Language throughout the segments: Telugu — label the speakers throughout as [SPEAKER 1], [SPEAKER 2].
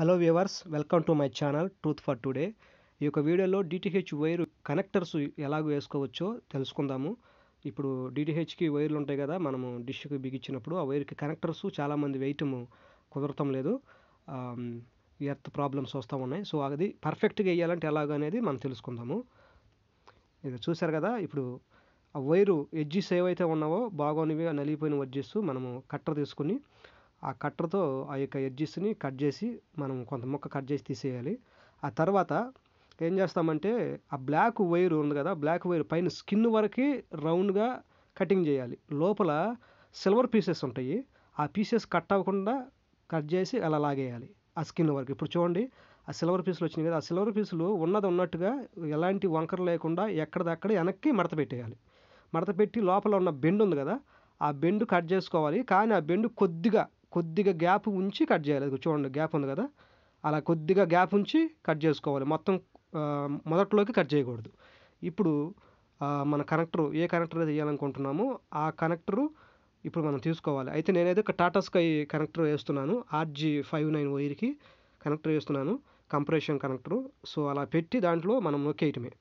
[SPEAKER 1] hello viewers welcome to my channel truth for today ఈ యొక్క వీడియోలో డిటిహెచ్ వైర్ కనెక్టర్స్ ఎలాగ వేసుకోవచ్చో తెలుసుకుందాము ఇప్పుడు డిటిహెచ్కి వైర్లు ఉంటాయి కదా మనము డిష్కి బిగించినప్పుడు ఆ వైర్కి కనెక్టర్స్ చాలామంది వెయిటము కుదరటం లేదు ఎర్త్ ప్రాబ్లమ్స్ వస్తూ ఉన్నాయి సో అది పర్ఫెక్ట్గా వేయాలంటే ఎలాగనేది మనం తెలుసుకుందాము ఇది చూసారు కదా ఇప్పుడు ఆ వైరు ఎడ్జెస్ ఏవైతే ఉన్నావో బాగోనివి నలిగిపోయిన వడ్జెస్ మనము కట్టర్ తీసుకుని ఆ కట్టర్తో ఆ యొక్క ఎడ్జెస్ని కట్ చేసి మనం కొంత ముక్క కట్ చేసి తీసేయాలి ఆ తర్వాత ఏం చేస్తామంటే ఆ బ్లాక్ వైర్ ఉంది కదా బ్లాక్ వైర్ పైన స్కిన్ వరకు రౌండ్గా కటింగ్ చేయాలి లోపల సిల్వర్ పీసెస్ ఉంటాయి ఆ పీసెస్ కట్ అవ్వకుండా కట్ చేసి అలా లాగేయాలి ఆ స్కిన్ వరకు ఇప్పుడు చూడండి ఆ సిల్వర్ పీసులు వచ్చినాయి కదా ఆ సిల్వర్ పీసులు ఉన్నది ఉన్నట్టుగా ఎలాంటి వంకర లేకుండా ఎక్కడిదక్కడ వెనక్కి మడత పెట్టేయాలి మడత పెట్టి లోపల ఉన్న బెండ్ ఉంది కదా ఆ బెండ్ కట్ చేసుకోవాలి కానీ ఆ బెండ్ కొద్దిగా కొద్దిగా గ్యాప్ ఉంచి కట్ చేయాలి చూడండి గ్యాప్ ఉంది కదా అలా కొద్దిగా గ్యాప్ ఉంచి కట్ చేసుకోవాలి మొత్తం మొదట్లోకి కట్ చేయకూడదు ఇప్పుడు మన కనెక్టర్ ఏ కనెక్టర్ అయితే వేయాలనుకుంటున్నామో ఆ కనెక్టరు ఇప్పుడు మనం తీసుకోవాలి అయితే నేనైతే ఒక టాటా స్కై కనెక్టర్ వేస్తున్నాను ఆర్జీ ఫైవ్ నైన్ వైర్కి కనెక్టర్ వేస్తున్నాను కంప్రెషన్ కనెక్టరు సో అలా పెట్టి దాంట్లో మనం నొక్కేయటమే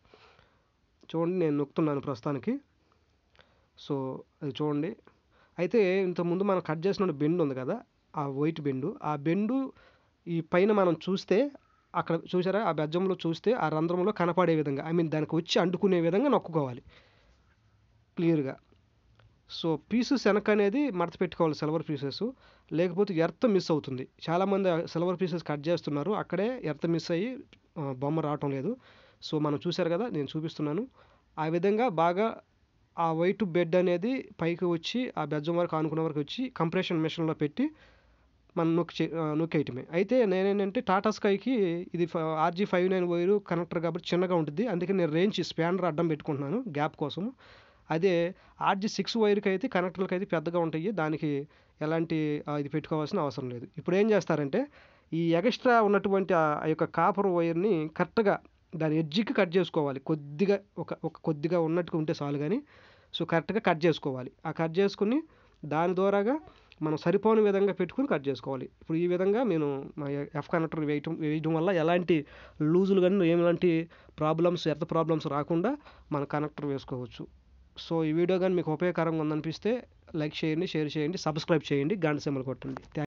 [SPEAKER 1] చూడండి నేను నొక్కుతున్నాను ప్రస్తుతానికి సో అది చూడండి అయితే ఇంతకుముందు మనం కట్ చేసిన బెండ్ ఉంది కదా ఆ వైట్ బెండు ఆ బెండు ఈ పైన మనం చూస్తే అక్కడ చూసారా ఆ బెజ్జంలో చూస్తే ఆ రంధ్రంలో కనపడే విధంగా ఐ మీన్ దానికి వచ్చి అంటుకునే విధంగా నొక్కుకోవాలి క్లియర్గా సో పీసెస్ వెనక అనేది మడత పెట్టుకోవాలి సిల్వర్ పీసెస్ లేకపోతే ఎర్త్ మిస్ అవుతుంది చాలామంది సిల్వర్ పీసెస్ కట్ చేస్తున్నారు అక్కడే ఎర్త్ మిస్ అయ్యి బొమ్మ రావటం లేదు సో మనం చూసారు కదా నేను చూపిస్తున్నాను ఆ విధంగా బాగా ఆ వైట్ బెడ్ అనేది పైకి వచ్చి ఆ బెడ్జం వరకు ఆనుకునే వరకు వచ్చి కంప్రెషన్ మిషన్లో పెట్టి మనం నొక్కి నొక్కేయటమే అయితే నేనేంటంటే టాటా స్కైకి ఇది RG five nine wire connector కాబట్టి చిన్నగా ఉంటుంది అందుకే నేను రేంజ్ స్పాండర్ అడ్డం పెట్టుకుంటున్నాను గ్యాప్ కోసం అదే ఆర్జీ సిక్స్ వైర్కి అయితే కనెక్టర్లకి అయితే పెద్దగా ఉంటాయి దానికి ఎలాంటి ఇది పెట్టుకోవాల్సిన అవసరం లేదు ఇప్పుడు ఏం చేస్తారంటే ఈ ఎక్స్ట్రా ఉన్నటువంటి ఆ యొక్క కాపర్ వైర్ని కరెక్ట్గా దాని ఎడ్జికి కట్ చేసుకోవాలి కొద్దిగా ఒక ఒక కొద్దిగా ఉన్నట్టుగా ఉంటే చాలు కానీ సో కరెక్ట్గా కట్ చేసుకోవాలి ఆ కట్ చేసుకుని దాని ద్వారాగా మనం సరిపోని విధంగా పెట్టుకుని కట్ చేసుకోవాలి ఇప్పుడు ఈ విధంగా నేను ఎఫ్ కనెక్టర్ వేయటం వేయడం వల్ల ఎలాంటి లూజులు కానీ ఏమిలాంటి ప్రాబ్లమ్స్ ఎంత ప్రాబ్లమ్స్ రాకుండా మన కనెక్టర్ వేసుకోవచ్చు సో ఈ వీడియో కానీ మీకు ఉపయోగకరంగా ఉందనిపిస్తే లైక్ చేయండి షేర్ చేయండి సబ్స్క్రైబ్ చేయండి గాంధీ సింబల్ కొట్టండి